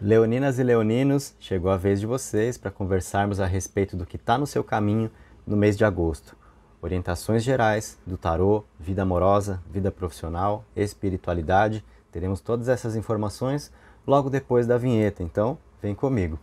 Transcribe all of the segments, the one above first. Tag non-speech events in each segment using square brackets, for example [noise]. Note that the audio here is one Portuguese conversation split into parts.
Leoninas e leoninos, chegou a vez de vocês para conversarmos a respeito do que está no seu caminho no mês de agosto. Orientações gerais do tarô, vida amorosa, vida profissional, espiritualidade. Teremos todas essas informações logo depois da vinheta, então vem comigo.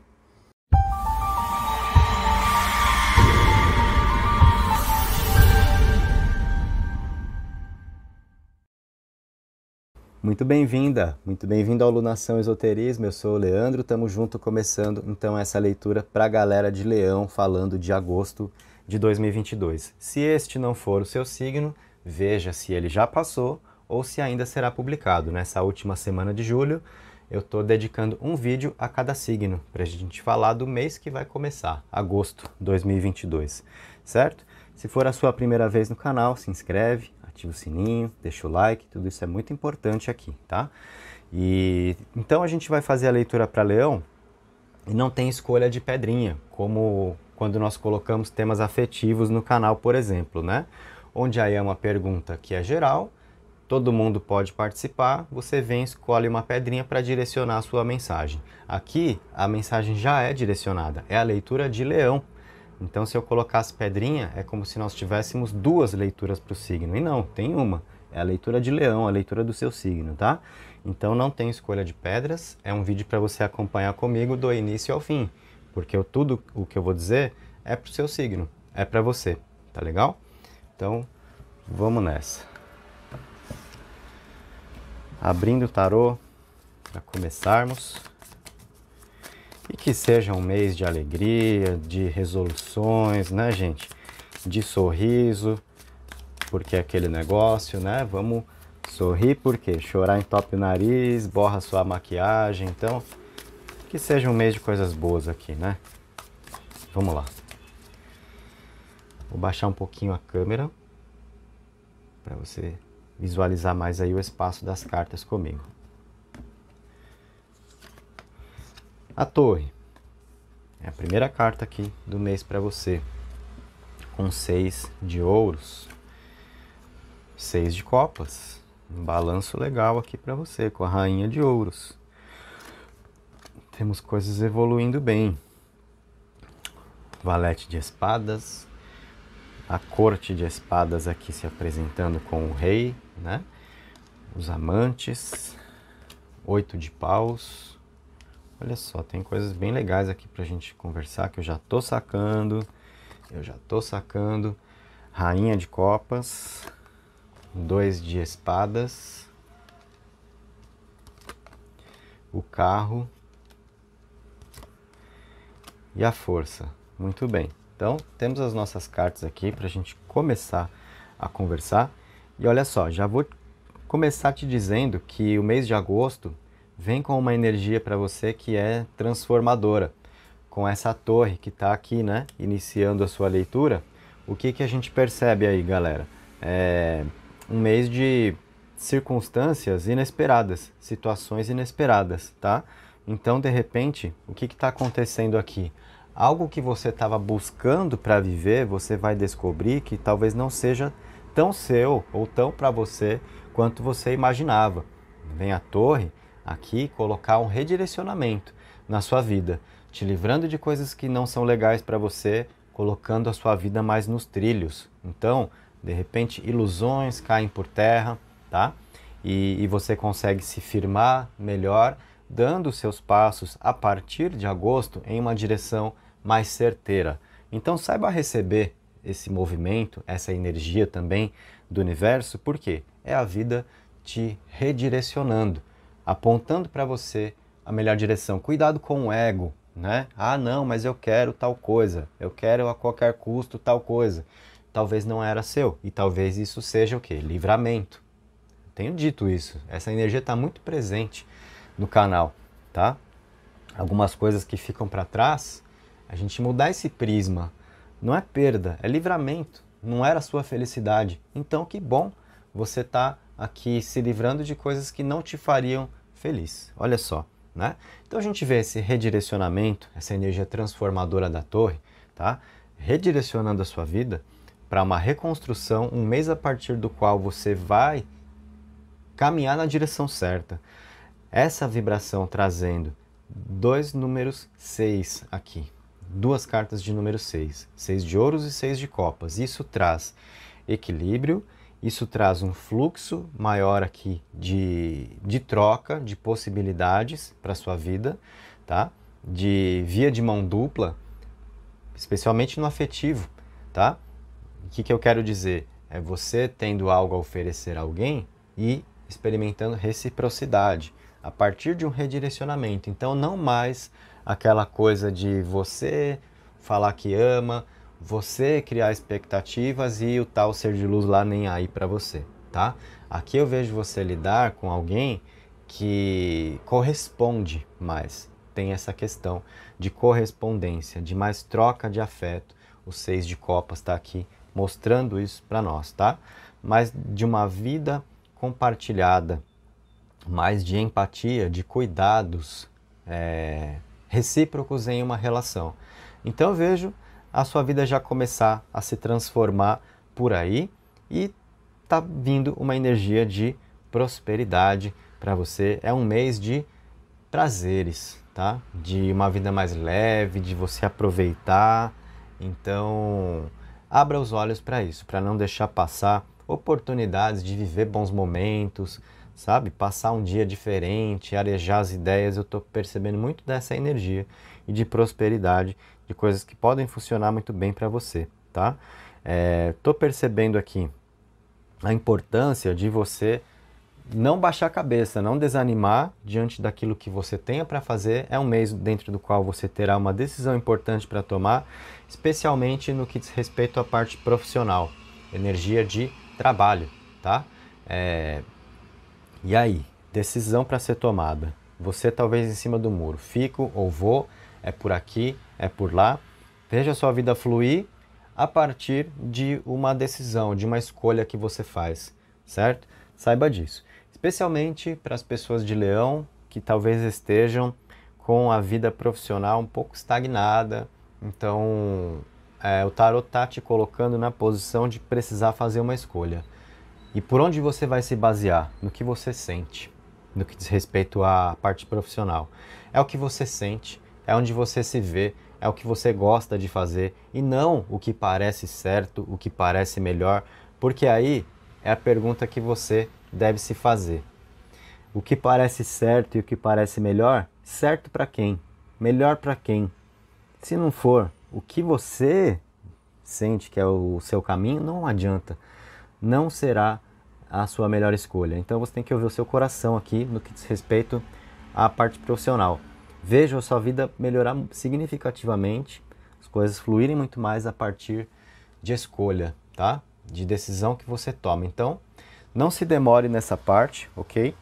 Muito bem-vinda, muito bem-vindo ao Lunação Esoterismo. Eu sou o Leandro, estamos junto começando então essa leitura para a galera de Leão falando de agosto de 2022. Se este não for o seu signo, veja se ele já passou ou se ainda será publicado. Nessa última semana de julho, eu estou dedicando um vídeo a cada signo para a gente falar do mês que vai começar, agosto 2022, certo? Se for a sua primeira vez no canal, se inscreve, ativa o sininho, deixa o like, tudo isso é muito importante aqui, tá? E então a gente vai fazer a leitura para leão e não tem escolha de pedrinha, como quando nós colocamos temas afetivos no canal, por exemplo, né? Onde aí é uma pergunta que é geral, todo mundo pode participar, você vem, escolhe uma pedrinha para direcionar a sua mensagem. Aqui a mensagem já é direcionada, é a leitura de leão, então, se eu colocasse pedrinha, é como se nós tivéssemos duas leituras para o signo. E não, tem uma. É a leitura de leão, a leitura do seu signo, tá? Então, não tem escolha de pedras. É um vídeo para você acompanhar comigo do início ao fim. Porque eu, tudo o que eu vou dizer é para o seu signo. É para você, tá legal? Então, vamos nessa. Abrindo o tarô para começarmos. E que seja um mês de alegria, de resoluções, né, gente? De sorriso, porque é aquele negócio, né? Vamos sorrir porque chorar entope o nariz, borra sua maquiagem. Então, que seja um mês de coisas boas aqui, né? Vamos lá. Vou baixar um pouquinho a câmera para você visualizar mais aí o espaço das cartas comigo. A Torre. É a primeira carta aqui do mês para você. Com seis de ouros, seis de copas. Um balanço legal aqui para você, com a rainha de ouros. Temos coisas evoluindo bem. Valete de espadas, a corte de espadas aqui se apresentando com o rei, né? Os amantes, oito de paus, Olha só, tem coisas bem legais aqui para a gente conversar que eu já tô sacando. Eu já tô sacando. Rainha de copas, dois de espadas, o carro e a força. Muito bem. Então, temos as nossas cartas aqui para a gente começar a conversar. E olha só, já vou começar te dizendo que o mês de agosto vem com uma energia para você que é transformadora. Com essa torre que está aqui, né, iniciando a sua leitura, o que, que a gente percebe aí, galera? É um mês de circunstâncias inesperadas, situações inesperadas, tá? Então, de repente, o que está acontecendo aqui? Algo que você estava buscando para viver, você vai descobrir que talvez não seja tão seu ou tão para você quanto você imaginava. Vem a torre, aqui colocar um redirecionamento na sua vida, te livrando de coisas que não são legais para você, colocando a sua vida mais nos trilhos. Então, de repente, ilusões caem por terra, tá? E, e você consegue se firmar melhor, dando seus passos a partir de agosto em uma direção mais certeira. Então, saiba receber esse movimento, essa energia também do universo, porque é a vida te redirecionando apontando para você a melhor direção. Cuidado com o ego, né? Ah, não, mas eu quero tal coisa, eu quero a qualquer custo tal coisa. Talvez não era seu e talvez isso seja o que? Livramento. Tenho dito isso. Essa energia está muito presente no canal, tá? Algumas coisas que ficam para trás, a gente mudar esse prisma. Não é perda, é livramento. Não era a sua felicidade. Então, que bom você está aqui se livrando de coisas que não te fariam feliz. Olha só, né? Então a gente vê esse redirecionamento, essa energia transformadora da torre, tá? Redirecionando a sua vida para uma reconstrução, um mês a partir do qual você vai caminhar na direção certa. Essa vibração trazendo dois números 6 aqui, duas cartas de número 6, 6 de ouros e 6 de copas. Isso traz equilíbrio, isso traz um fluxo maior aqui de, de troca, de possibilidades para a sua vida, tá? De via de mão dupla, especialmente no afetivo, tá? O que, que eu quero dizer? É você tendo algo a oferecer a alguém e experimentando reciprocidade a partir de um redirecionamento. Então, não mais aquela coisa de você falar que ama, você criar expectativas e o tal ser de luz lá nem aí para você, tá? Aqui eu vejo você lidar com alguém que corresponde mais. Tem essa questão de correspondência, de mais troca de afeto. O seis de copas está aqui mostrando isso para nós, tá? Mas de uma vida compartilhada, mais de empatia, de cuidados é, recíprocos em uma relação. Então eu vejo a sua vida já começar a se transformar por aí e tá vindo uma energia de prosperidade para você. É um mês de prazeres, tá? De uma vida mais leve, de você aproveitar. Então, abra os olhos para isso, para não deixar passar oportunidades de viver bons momentos, sabe? Passar um dia diferente, arejar as ideias, eu estou percebendo muito dessa energia e de prosperidade, de coisas que podem funcionar muito bem para você, tá? Estou é, percebendo aqui a importância de você não baixar a cabeça, não desanimar diante daquilo que você tenha para fazer. É um mês dentro do qual você terá uma decisão importante para tomar, especialmente no que diz respeito à parte profissional, energia de trabalho, tá? É, e aí? Decisão para ser tomada. Você talvez em cima do muro. Fico ou vou? É por aqui? É por lá? Veja sua vida fluir a partir de uma decisão, de uma escolha que você faz, certo? Saiba disso. Especialmente para as pessoas de leão que talvez estejam com a vida profissional um pouco estagnada. Então, é, o tarot está te colocando na posição de precisar fazer uma escolha. E por onde você vai se basear? No que você sente, no que diz respeito à parte profissional. É o que você sente, é onde você se vê, é o que você gosta de fazer e não o que parece certo, o que parece melhor, porque aí é a pergunta que você deve se fazer. O que parece certo e o que parece melhor, certo para quem? Melhor para quem? Se não for o que você sente que é o seu caminho, não adianta. Não será a sua melhor escolha. Então você tem que ouvir o seu coração aqui no que diz respeito à parte profissional. Veja a sua vida melhorar significativamente, as coisas fluírem muito mais a partir de escolha, tá? De decisão que você toma. Então, não se demore nessa parte, ok?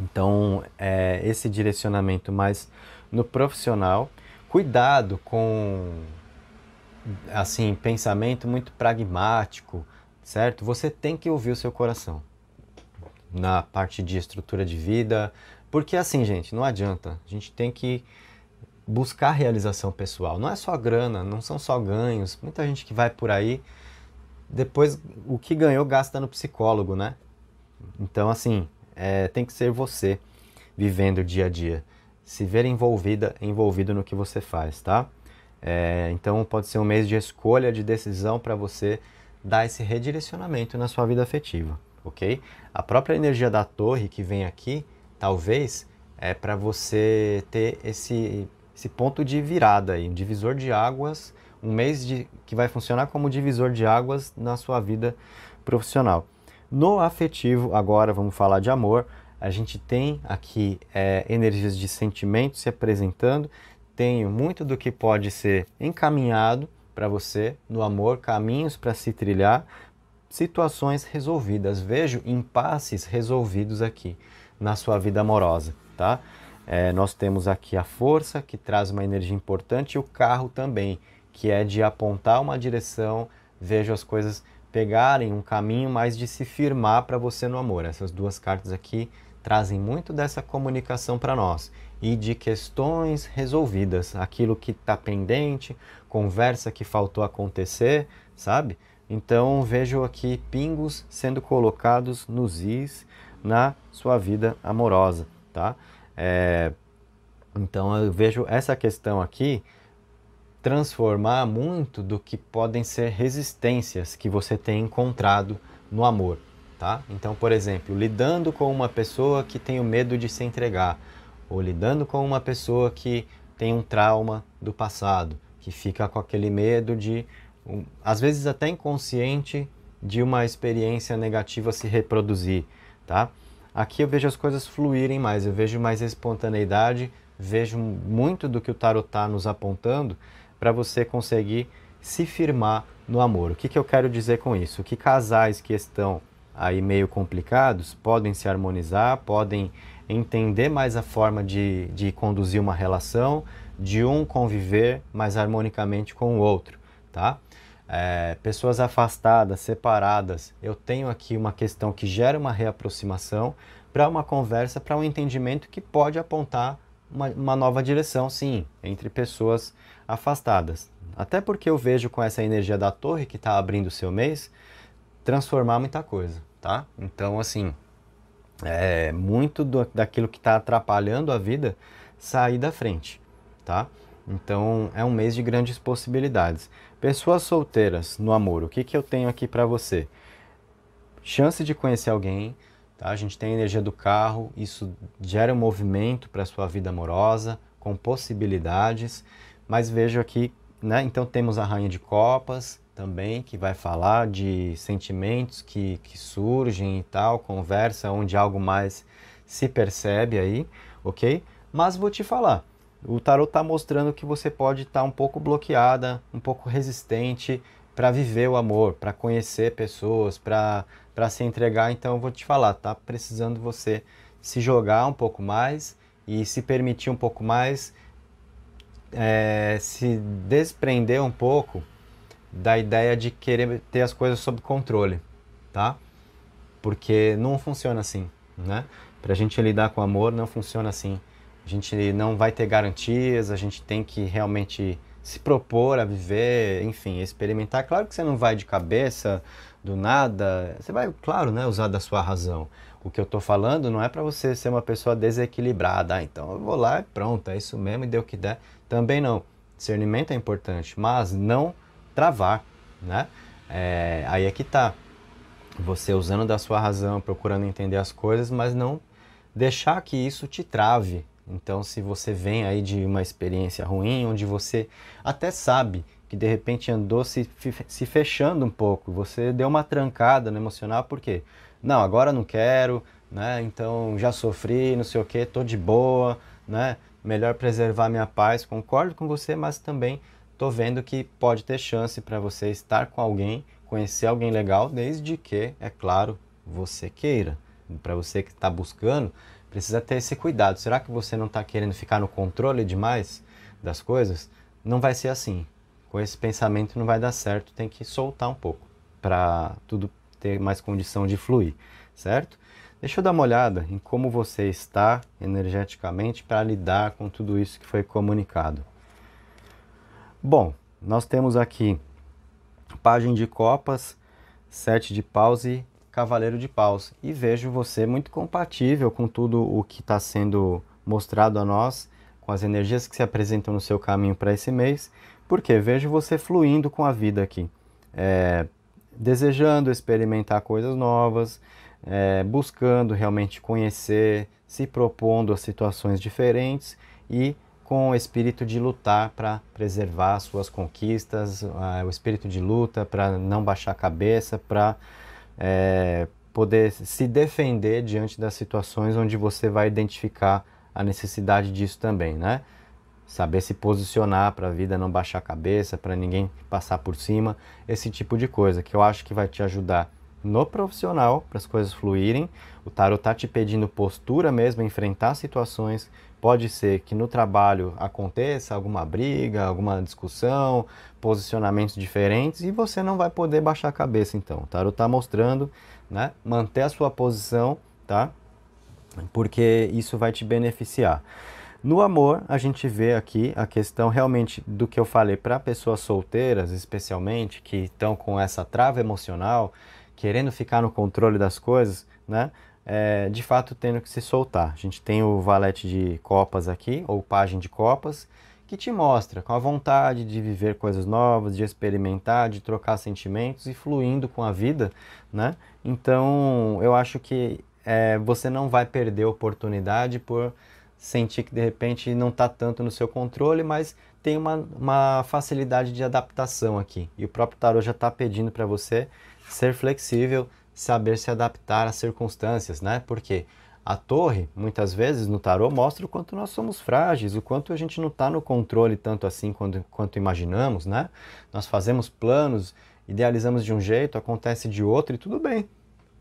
Então, é esse direcionamento mais no profissional. Cuidado com, assim, pensamento muito pragmático, certo? Você tem que ouvir o seu coração na parte de estrutura de vida, porque assim, gente, não adianta. A gente tem que buscar realização pessoal. Não é só grana, não são só ganhos. Muita gente que vai por aí depois o que ganhou gasta no psicólogo, né? Então, assim, é, tem que ser você vivendo o dia a dia. Se ver envolvida, envolvido no que você faz, tá? É, então, pode ser um mês de escolha, de decisão para você dar esse redirecionamento na sua vida afetiva, ok? A própria energia da torre que vem aqui, talvez, é para você ter esse, esse ponto de virada aí, um divisor de águas, um mês de, que vai funcionar como divisor de águas na sua vida profissional. No afetivo, agora vamos falar de amor. A gente tem aqui é, energias de sentimento se apresentando, tem muito do que pode ser encaminhado para você no amor, caminhos para se trilhar, situações resolvidas. Vejo impasses resolvidos aqui na sua vida amorosa, tá? É, nós temos aqui a força, que traz uma energia importante, e o carro também, que é de apontar uma direção, vejo as coisas pegarem um caminho mais de se firmar para você no amor. Essas duas cartas aqui trazem muito dessa comunicação para nós e de questões resolvidas, aquilo que está pendente, conversa que faltou acontecer, sabe? Então vejo aqui pingos sendo colocados nos is na sua vida amorosa, tá? É, então eu vejo essa questão aqui transformar muito do que podem ser resistências que você tem encontrado no amor, tá? Então, por exemplo, lidando com uma pessoa que tem o medo de se entregar, ou lidando com uma pessoa que tem um trauma do passado, que fica com aquele medo de, um, às vezes até inconsciente, de uma experiência negativa se reproduzir, tá? Aqui eu vejo as coisas fluírem mais, eu vejo mais espontaneidade, vejo muito do que o tarot está nos apontando para você conseguir se firmar no amor. O que, que eu quero dizer com isso? Que casais que estão aí meio complicados podem se harmonizar, podem entender mais a forma de, de conduzir uma relação, de um conviver mais harmonicamente com o outro, tá? É, pessoas afastadas, separadas, eu tenho aqui uma questão que gera uma reaproximação para uma conversa, para um entendimento que pode apontar uma, uma nova direção, sim, entre pessoas afastadas. Até porque eu vejo com essa energia da torre que está abrindo o seu mês, transformar muita coisa tá? Então, assim, é muito do, daquilo que está atrapalhando a vida sair da frente, tá? Então, é um mês de grandes possibilidades. Pessoas solteiras no amor, o que, que eu tenho aqui para você? Chance de conhecer alguém, tá? A gente tem a energia do carro, isso gera um movimento para sua vida amorosa, com possibilidades, mas vejo aqui, né? Então, temos a rainha de copas, também, que vai falar de sentimentos que, que surgem e tal, conversa onde algo mais se percebe aí, ok? Mas vou te falar, o tarot está mostrando que você pode estar tá um pouco bloqueada, um pouco resistente para viver o amor, para conhecer pessoas, para se entregar. Então eu vou te falar, tá precisando você se jogar um pouco mais e se permitir um pouco mais, é, se desprender um pouco da ideia de querer ter as coisas sob controle, tá? Porque não funciona assim, né? Para a gente lidar com amor não funciona assim. A gente não vai ter garantias, a gente tem que realmente se propor a viver, enfim, experimentar. Claro que você não vai de cabeça, do nada, você vai, claro, né, usar da sua razão. O que eu estou falando não é para você ser uma pessoa desequilibrada, ah, então eu vou lá e pronto, é isso mesmo e deu o que der. Também não. Discernimento é importante, mas não travar, né? É, aí é que tá. Você usando da sua razão, procurando entender as coisas, mas não deixar que isso te trave. Então, se você vem aí de uma experiência ruim, onde você até sabe que de repente andou se, se fechando um pouco, você deu uma trancada no emocional, por quê? Não, agora não quero, né? Então já sofri, não sei o que, tô de boa, né? Melhor preservar minha paz. Concordo com você, mas também tô vendo que pode ter chance para você estar com alguém, conhecer alguém legal, desde que, é claro, você queira. Para você que está buscando, precisa ter esse cuidado. Será que você não está querendo ficar no controle demais das coisas? Não vai ser assim. Com esse pensamento não vai dar certo, tem que soltar um pouco para tudo ter mais condição de fluir, certo? Deixa eu dar uma olhada em como você está energeticamente para lidar com tudo isso que foi comunicado. Bom, nós temos aqui página de copas, sete de paus e cavaleiro de paus. E vejo você muito compatível com tudo o que está sendo mostrado a nós, com as energias que se apresentam no seu caminho para esse mês, porque vejo você fluindo com a vida aqui, é, desejando experimentar coisas novas, é, buscando realmente conhecer, se propondo a situações diferentes e com o espírito de lutar para preservar suas conquistas, uh, o espírito de luta para não baixar a cabeça, para é, poder se defender diante das situações onde você vai identificar a necessidade disso também, né? Saber se posicionar para a vida não baixar a cabeça, para ninguém passar por cima, esse tipo de coisa que eu acho que vai te ajudar no profissional para as coisas fluírem. O tarot está te pedindo postura mesmo, enfrentar situações Pode ser que no trabalho aconteça alguma briga, alguma discussão, posicionamentos diferentes e você não vai poder baixar a cabeça então. O tarot está mostrando, né? Manter a sua posição, tá? Porque isso vai te beneficiar. No amor, a gente vê aqui a questão realmente do que eu falei para pessoas solteiras, especialmente, que estão com essa trava emocional, querendo ficar no controle das coisas, né? é, de fato tendo que se soltar. A gente tem o valete de copas aqui, ou página de copas, que te mostra com a vontade de viver coisas novas, de experimentar, de trocar sentimentos e fluindo com a vida, né? Então eu acho que é, você não vai perder a oportunidade por sentir que de repente não está tanto no seu controle, mas tem uma, uma facilidade de adaptação aqui. E o próprio tarot já está pedindo para você ser flexível, saber se adaptar às circunstâncias, né? Porque a torre, muitas vezes, no tarô, mostra o quanto nós somos frágeis, o quanto a gente não está no controle tanto assim quanto, quanto imaginamos, né? Nós fazemos planos, idealizamos de um jeito, acontece de outro e tudo bem,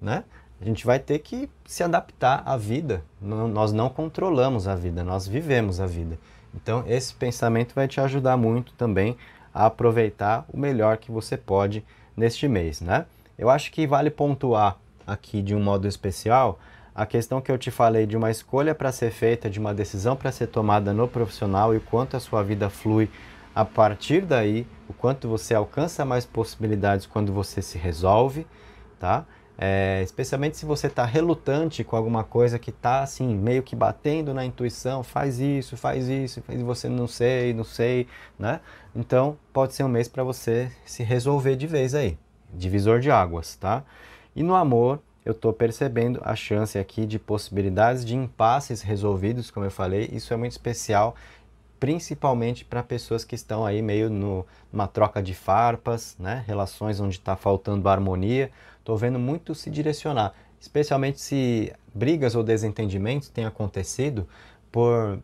né? A gente vai ter que se adaptar à vida. nós não controlamos a vida, nós vivemos a vida. Então, esse pensamento vai te ajudar muito também a aproveitar o melhor que você pode neste mês, né? Eu acho que vale pontuar aqui de um modo especial a questão que eu te falei de uma escolha para ser feita, de uma decisão para ser tomada no profissional e o quanto a sua vida flui a partir daí, o quanto você alcança mais possibilidades quando você se resolve, tá? É, especialmente se você está relutante com alguma coisa que está assim, meio que batendo na intuição, faz isso, faz isso, faz você não sei, não sei, né? Então pode ser um mês para você se resolver de vez aí divisor de águas, tá? E no amor, eu estou percebendo a chance aqui de possibilidades de impasses resolvidos, como eu falei, isso é muito especial, principalmente para pessoas que estão aí meio no, numa troca de farpas, né? Relações onde está faltando harmonia, estou vendo muito se direcionar, especialmente se brigas ou desentendimentos têm acontecido por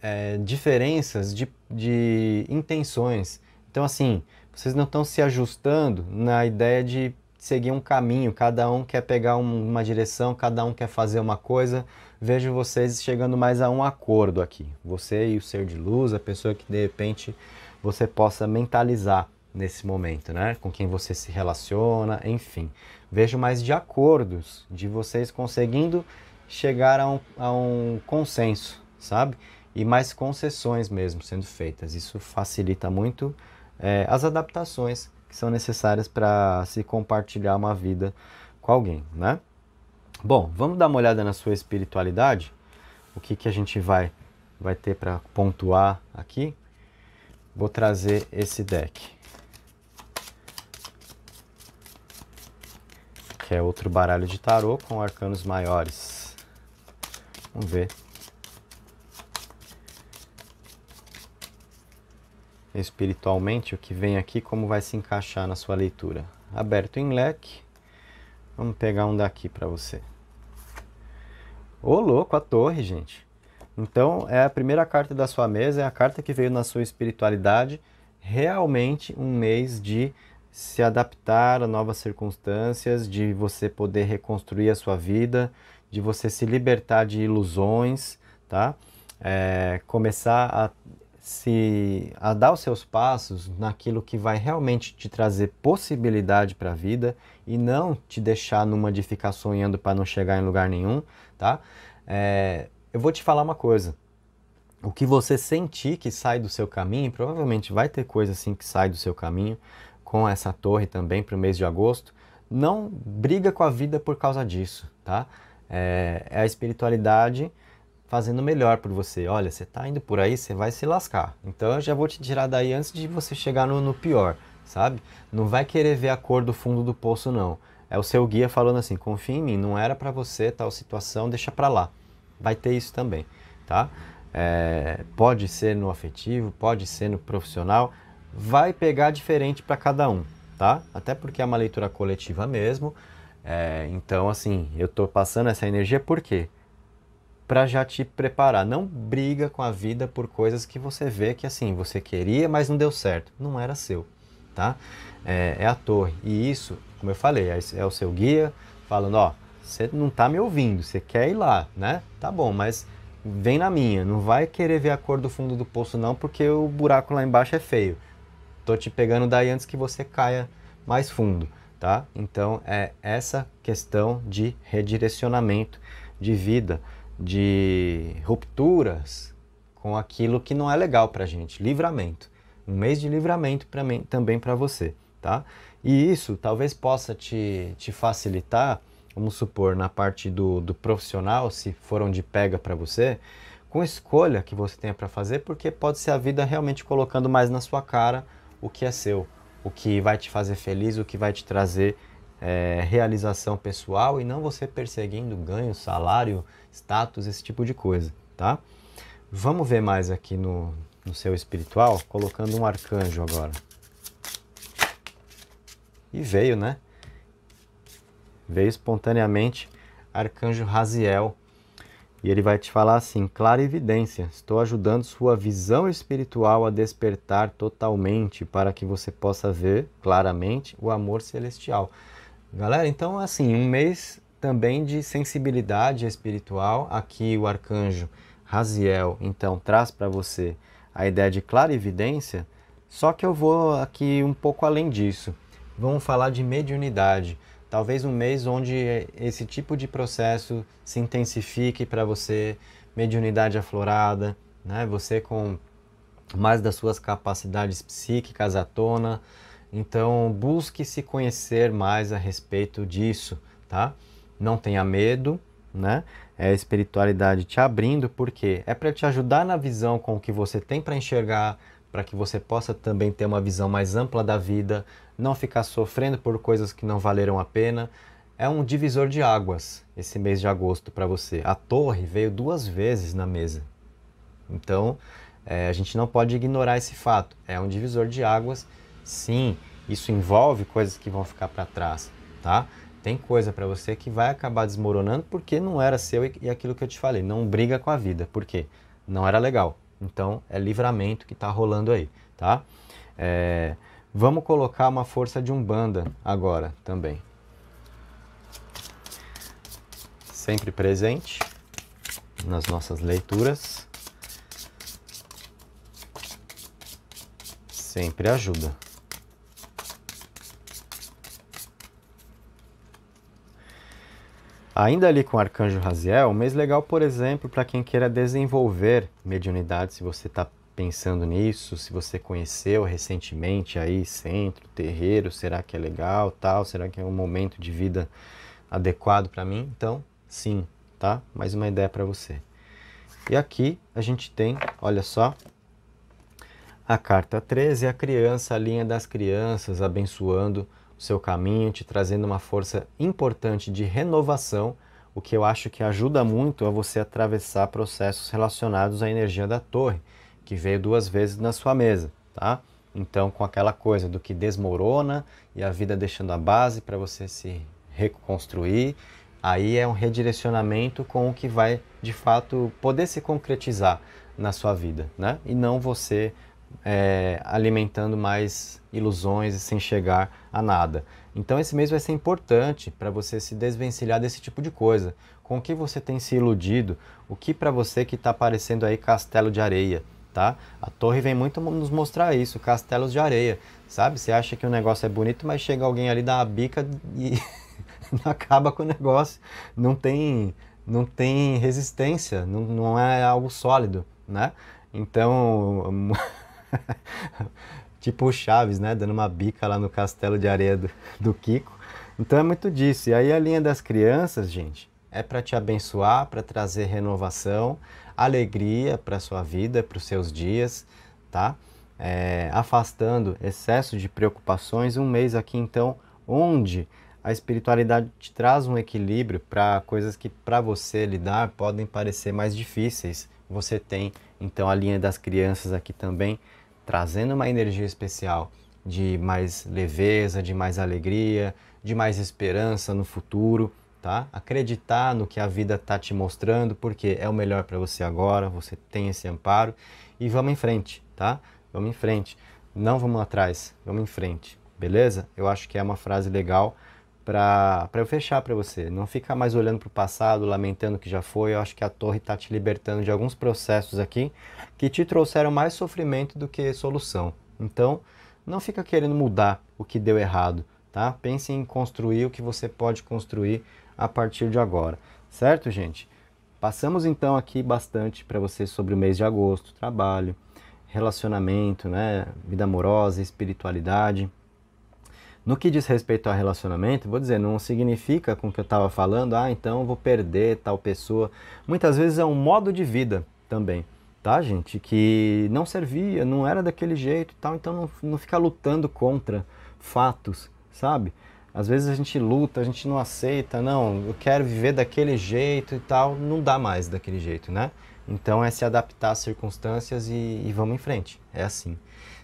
é, diferenças de, de intenções. Então, assim, vocês não estão se ajustando na ideia de seguir um caminho, cada um quer pegar uma direção, cada um quer fazer uma coisa. Vejo vocês chegando mais a um acordo aqui. Você e o ser de luz, a pessoa que de repente você possa mentalizar nesse momento, né? Com quem você se relaciona, enfim. Vejo mais de acordos, de vocês conseguindo chegar a um, a um consenso, sabe? E mais concessões mesmo sendo feitas. Isso facilita muito é, as adaptações que são necessárias para se compartilhar uma vida com alguém, né? Bom, vamos dar uma olhada na sua espiritualidade? O que, que a gente vai, vai ter para pontuar aqui? Vou trazer esse deck. Que é outro baralho de tarô com arcanos maiores. Vamos ver espiritualmente o que vem aqui, como vai se encaixar na sua leitura. Aberto em leque, vamos pegar um daqui para você. Ô louco, a torre, gente. Então, é a primeira carta da sua mesa, é a carta que veio na sua espiritualidade, realmente um mês de se adaptar a novas circunstâncias, de você poder reconstruir a sua vida, de você se libertar de ilusões, tá? É, começar a se a dar os seus passos naquilo que vai realmente te trazer possibilidade para a vida e não te deixar numa de ficar sonhando para não chegar em lugar nenhum, tá? É, eu vou te falar uma coisa. O que você sentir que sai do seu caminho, provavelmente vai ter coisa assim que sai do seu caminho, com essa torre também para o mês de agosto, não briga com a vida por causa disso, tá? É, é a espiritualidade fazendo melhor por você. Olha, você está indo por aí, você vai se lascar. Então eu já vou te tirar daí antes de você chegar no, no pior, sabe? Não vai querer ver a cor do fundo do poço, não. É o seu guia falando assim: confia em mim, não era para você tal situação, deixa para lá. Vai ter isso também, tá? É, pode ser no afetivo, pode ser no profissional, vai pegar diferente para cada um, tá? Até porque é uma leitura coletiva mesmo. É, então, assim, eu estou passando essa energia por quê? para já te preparar. Não briga com a vida por coisas que você vê que assim você queria, mas não deu certo. Não era seu, tá? É, é a torre. E isso, como eu falei, é, é o seu guia falando, ó, você não está me ouvindo, você quer ir lá, né? Tá bom, mas vem na minha. Não vai querer ver a cor do fundo do poço não, porque o buraco lá embaixo é feio. Tô te pegando daí antes que você caia mais fundo, tá? Então é essa questão de redirecionamento de vida de rupturas com aquilo que não é legal para gente, livramento. Um mês de livramento pra mim, também para você, tá? E isso talvez possa te, te facilitar, vamos supor, na parte do, do profissional, se foram de pega para você, com escolha que você tenha para fazer, porque pode ser a vida realmente colocando mais na sua cara o que é seu, o que vai te fazer feliz, o que vai te trazer é, realização pessoal e não você perseguindo ganho, salário, status, esse tipo de coisa, tá? Vamos ver mais aqui no, no seu espiritual, colocando um arcanjo agora. E veio, né? Veio espontaneamente arcanjo Raziel. E ele vai te falar assim: clara evidência, estou ajudando sua visão espiritual a despertar totalmente para que você possa ver claramente o amor celestial. Galera, então assim, um mês também de sensibilidade espiritual. Aqui o arcanjo Raziel, então, traz para você a ideia de clarividência, só que eu vou aqui um pouco além disso. Vamos falar de mediunidade. Talvez um mês onde esse tipo de processo se intensifique para você, mediunidade aflorada, né? Você com mais das suas capacidades psíquicas à tona, então, busque se conhecer mais a respeito disso, tá? Não tenha medo, né? É a espiritualidade te abrindo, porque é para te ajudar na visão com o que você tem para enxergar, para que você possa também ter uma visão mais ampla da vida, não ficar sofrendo por coisas que não valeram a pena. É um divisor de águas esse mês de agosto para você. A torre veio duas vezes na mesa. Então, é, a gente não pode ignorar esse fato. É um divisor de águas Sim, isso envolve coisas que vão ficar para trás, tá? Tem coisa para você que vai acabar desmoronando porque não era seu e, aquilo que eu te falei, não briga com a vida, porque não era legal. Então é livramento que está rolando aí, tá? É, vamos colocar uma força de umbanda agora também. Sempre presente nas nossas leituras. Sempre ajuda. Ainda ali com o Arcanjo Raziel, um mês legal, por exemplo, para quem queira desenvolver mediunidade, se você está pensando nisso, se você conheceu recentemente aí centro, terreiro, será que é legal, tal, será que é um momento de vida adequado para mim? Então, sim, tá? Mais uma ideia para você. E aqui a gente tem, olha só, a carta 13, a criança, a linha das crianças abençoando o seu caminho, te trazendo uma força importante de renovação, o que eu acho que ajuda muito a você atravessar processos relacionados à energia da torre, que veio duas vezes na sua mesa, tá? Então, com aquela coisa do que desmorona e a vida deixando a base para você se reconstruir, aí é um redirecionamento com o que vai de fato poder se concretizar na sua vida, né? E não você é, alimentando mais ilusões e sem chegar a nada. Então esse mês vai ser importante para você se desvencilhar desse tipo de coisa. Com o que você tem se iludido? O que para você que está parecendo aí castelo de areia? Tá? A torre vem muito nos mostrar isso, castelos de areia, sabe? Você acha que o negócio é bonito, mas chega alguém ali, dá uma bica [laughs] e [laughs] acaba com o negócio. Não tem, não tem resistência, não, não é algo sólido, né? Então, [laughs] [laughs] tipo o Chaves, né? Dando uma bica lá no castelo de areia do, do Kiko. Então é muito disso. E aí a linha das crianças, gente, é para te abençoar, para trazer renovação, alegria para sua vida, para os seus dias, tá? É, afastando excesso de preocupações. Um mês aqui, então, onde a espiritualidade te traz um equilíbrio para coisas que para você lidar podem parecer mais difíceis. Você tem então a linha das crianças aqui também trazendo uma energia especial de mais leveza, de mais alegria, de mais esperança no futuro, tá? Acreditar no que a vida está te mostrando, porque é o melhor para você agora, você tem esse amparo e vamos em frente, tá? Vamos em frente. Não vamos atrás, vamos em frente, beleza? Eu acho que é uma frase legal para eu fechar para você. Não ficar mais olhando para o passado, lamentando o que já foi. Eu acho que a torre está te libertando de alguns processos aqui que te trouxeram mais sofrimento do que solução. Então, não fica querendo mudar o que deu errado, tá? Pense em construir o que você pode construir a partir de agora, certo, gente? Passamos então aqui bastante para você sobre o mês de agosto, trabalho, relacionamento, né, vida amorosa, espiritualidade. No que diz respeito ao relacionamento, vou dizer, não significa com o que eu estava falando, ah, então vou perder tal pessoa. Muitas vezes é um modo de vida também, tá, gente? Que não servia, não era daquele jeito e tal, então não, não ficar lutando contra fatos, sabe? Às vezes a gente luta, a gente não aceita, não, eu quero viver daquele jeito e tal, não dá mais daquele jeito, né? Então é se adaptar às circunstâncias e, e vamos em frente. É assim.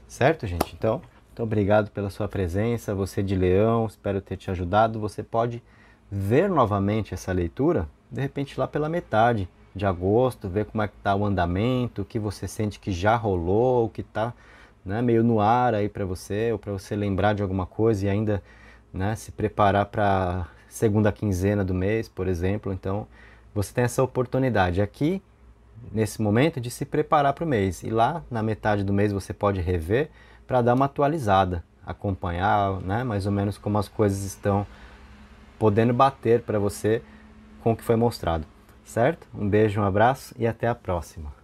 Certo, gente? Então. Muito obrigado pela sua presença, você de Leão, espero ter te ajudado. Você pode ver novamente essa leitura, de repente lá pela metade de agosto, ver como é que está o andamento, o que você sente que já rolou, o que está né, meio no ar aí para você, ou para você lembrar de alguma coisa e ainda né, se preparar para segunda quinzena do mês, por exemplo. Então, você tem essa oportunidade aqui, nesse momento, de se preparar para o mês. E lá, na metade do mês, você pode rever para dar uma atualizada, acompanhar, né, mais ou menos como as coisas estão podendo bater para você com o que foi mostrado, certo? Um beijo, um abraço e até a próxima.